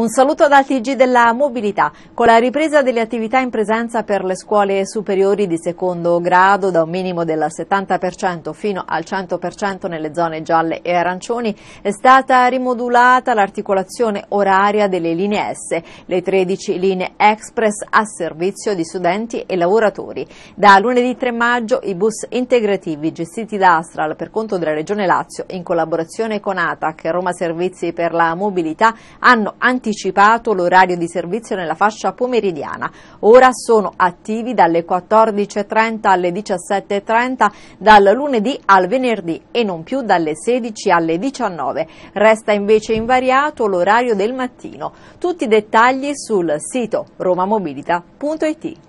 Un saluto dal TG della mobilità. Con la ripresa delle attività in presenza per le scuole superiori di secondo grado da un minimo del 70% fino al 100% nelle zone gialle e arancioni è stata rimodulata l'articolazione oraria delle linee S, le 13 linee express a servizio di studenti e lavoratori. Da lunedì 3 maggio i bus integrativi gestiti da Astral per conto della Regione Lazio in collaborazione con ATAC Roma Servizi per la Mobilità hanno anticipato anticipato l'orario di servizio nella fascia pomeridiana. Ora sono attivi dalle 14.30 alle 17.30 dal lunedì al venerdì e non più dalle 16 alle 19. Resta invece invariato l'orario del mattino. Tutti i dettagli sul sito romamobilita.it.